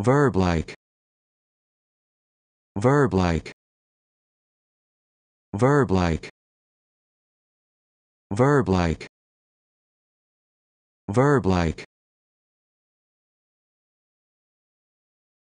verb like verb like verb like verb like verb like